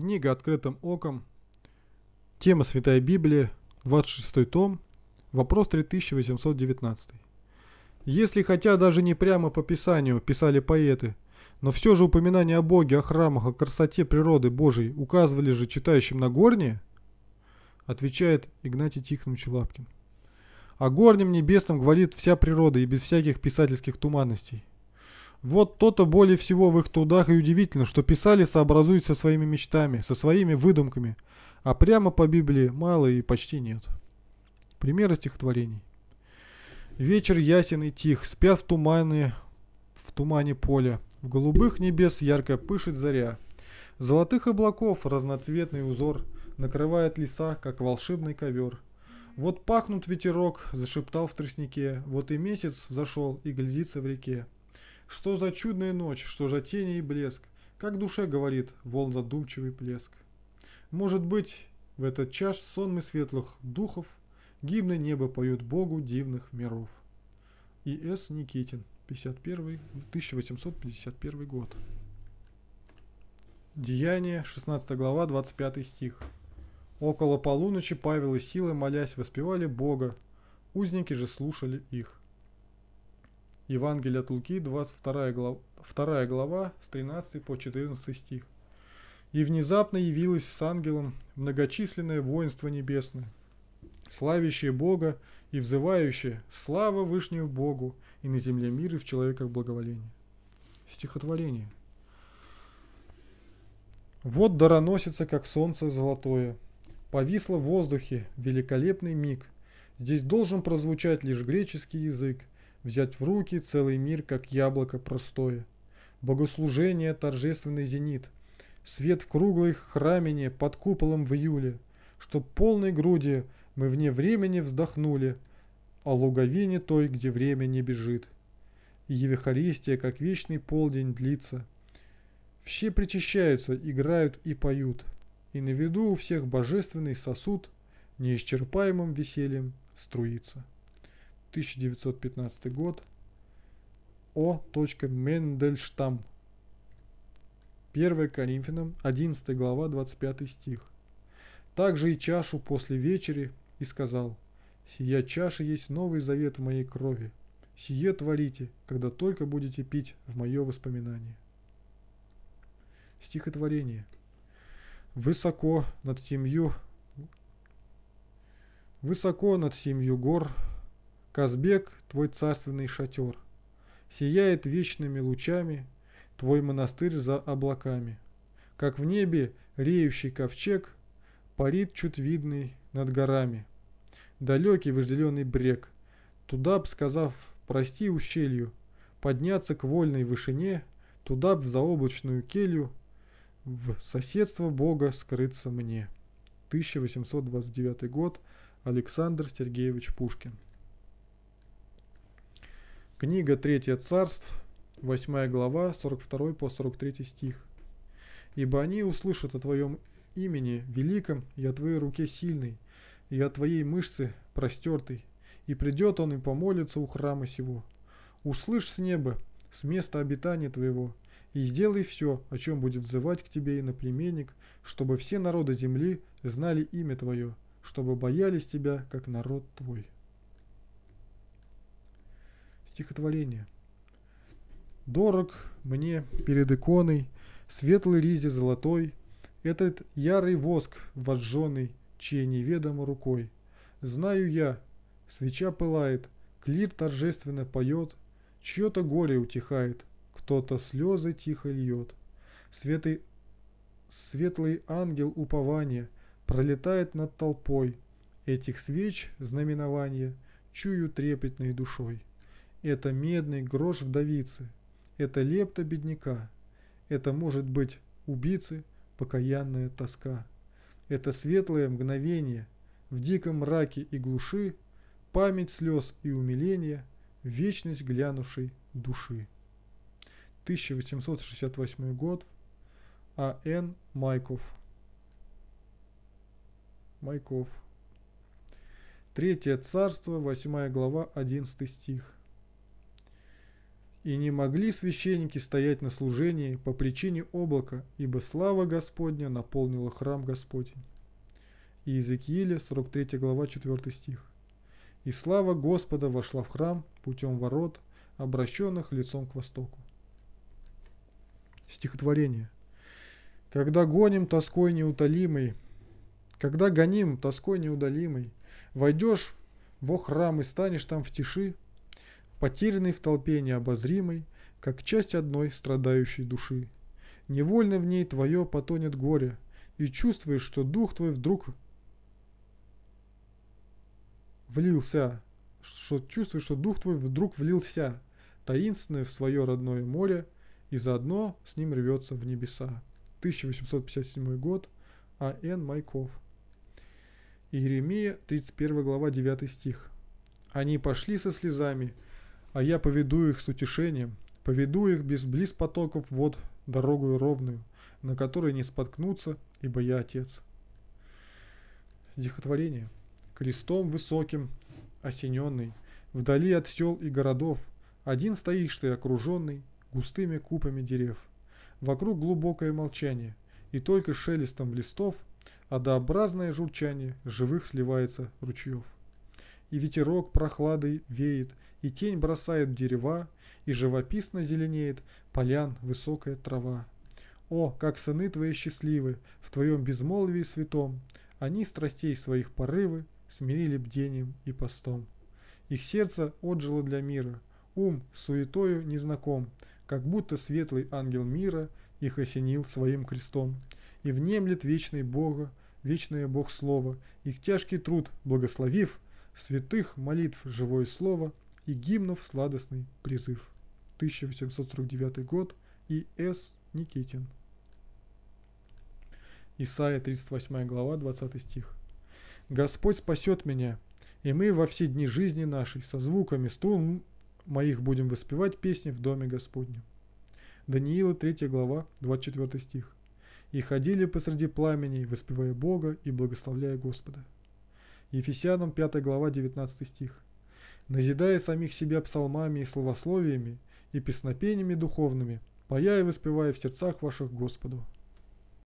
Книга «Открытым оком». Тема «Святая Библия», 26 том, вопрос 3819. Если, хотя даже не прямо по Писанию, писали поэты, но все же упоминания о Боге, о храмах, о красоте природы Божией указывали же читающим на горнее, отвечает Игнатий Тихонович Лапкин. О горнем небесном говорит вся природа и без всяких писательских туманностей – вот то-то более всего в их трудах и удивительно, что писали сообразуют со своими мечтами, со своими выдумками, а прямо по Библии мало и почти нет. Примеры стихотворений. Вечер ясен и тих, спят в тумане, в тумане поля. В голубых небес ярко пышет заря. Золотых облаков разноцветный узор накрывает леса, как волшебный ковер. Вот пахнут ветерок, зашептал в тростнике, вот и месяц взошел и глядится в реке. Что за чудная ночь, что за тени и блеск, Как душе говорит волн задумчивый плеск. Может быть, в этот час сон мы светлых духов Гимны небо поют Богу дивных миров. И. С. Никитин, 51, 1851 год. Деяние, 16 глава, 25 стих. Около полуночи Павел и Сила, молясь, воспевали Бога, узники же слушали их. Евангелие от Луки, 22 глава, 2 глава с 13 по 14 стих. «И внезапно явилось с ангелом многочисленное воинство небесное, славящее Бога и взывающее «Слава Вышнему Богу и на земле мир и в человеках благоволение». Стихотворение. «Вот дароносится, как солнце золотое, повисло в воздухе великолепный миг. Здесь должен прозвучать лишь греческий язык – взять в руки целый мир, как яблоко простое. Богослужение торжественный зенит, свет в круглой храмине под куполом в июле, чтоб полной груди мы вне времени вздохнули, о а луговине той, где время не бежит. И Евхаристия, как вечный полдень, длится. Все причащаются, играют и поют, и на виду у всех божественный сосуд неисчерпаемым весельем струится. 1915 год. О. Мендельштам. 1 Коринфянам, 11 глава, 25 стих. «Также и чашу после вечери, и сказал, «Сия чаша есть новый завет в моей крови. Сие творите, когда только будете пить в мое воспоминание». Стихотворение. Высоко над семью Высоко над семью гор Казбек, твой царственный шатер, сияет вечными лучами твой монастырь за облаками. Как в небе реющий ковчег парит чуть видный над горами. Далекий вожделенный брег, туда б, сказав «прости ущелью», подняться к вольной вышине, туда б в заоблачную келью, в соседство Бога скрыться мне. 1829 год. Александр Сергеевич Пушкин. Книга Третье царств, 8 глава, 42 по 43 стих. «Ибо они услышат о твоем имени великом и о твоей руке сильной, и о твоей мышце простертой, и придет он и помолится у храма сего. Услышь с неба, с места обитания твоего, и сделай все, о чем будет взывать к тебе иноплеменник, чтобы все народы земли знали имя твое, чтобы боялись тебя, как народ твой». Стихотворение. Дорог мне перед иконой Светлый ризе золотой, Этот ярый воск вожженный, Чьей неведомо рукой. Знаю я, свеча пылает, Клир торжественно поет, Чье-то горе утихает, Кто-то слезы тихо льет. Светый, светлый ангел упования Пролетает над толпой, Этих свеч знаменование Чую трепетной душой. Это медный грош вдовицы, это лепта бедняка, это может быть убийцы покаянная тоска. Это светлое мгновение, в диком мраке и глуши, память слез и умиления, вечность глянувшей души. 1868 год, А.Н. Майков. Майков. Третье царство, 8 глава, 11 стих. И не могли священники стоять на служении по причине облака, ибо слава Господня наполнила храм Господень. Иезекииля, 43 глава, 4 стих. И слава Господа вошла в храм путем ворот, обращенных лицом к востоку. Стихотворение. Когда гоним тоской неутолимой, когда гоним тоской неудалимой, войдешь во храм и станешь там в тиши, потерянный в толпе необозримой, как часть одной страдающей души. Невольно в ней твое потонет горе, и чувствуешь, что дух твой вдруг влился, что чувствуешь, что дух твой вдруг влился, таинственное в свое родное море, и заодно с ним рвется в небеса. 1857 год, А.Н. Майков. Иеремия, 31 глава, 9 стих. «Они пошли со слезами, а я поведу их с утешением, поведу их без близ потоков вот дорогую ровную, на которой не споткнутся, ибо я Отец. Дихотворение. Крестом высоким, осененный, вдали от сел и городов, один стоишь ты окруженный густыми купами дерев. Вокруг глубокое молчание, и только шелестом листов, а одообразное журчание живых сливается ручьев и ветерок прохладой веет, и тень бросает дерева, и живописно зеленеет полян высокая трава. О, как сыны твои счастливы в твоем безмолвии святом, они страстей своих порывы смирили бдением и постом. Их сердце отжило для мира, ум с суетою незнаком, как будто светлый ангел мира их осенил своим крестом. И внемлет вечный Бога, вечное Бог Слово, их тяжкий труд, благословив, святых молитв «Живое слово» и гимнов «Сладостный призыв». 1849 год и С. Никитин. Исайя 38 глава 20 стих. «Господь спасет меня, и мы во все дни жизни нашей со звуками струн моих будем воспевать песни в доме Господнем». Даниила 3 глава 24 стих. «И ходили посреди пламени, воспевая Бога и благословляя Господа». Ефесянам 5 глава 19 стих. Назидая самих себя псалмами и словословиями и песнопениями духовными, поя и воспевая в сердцах ваших Господу.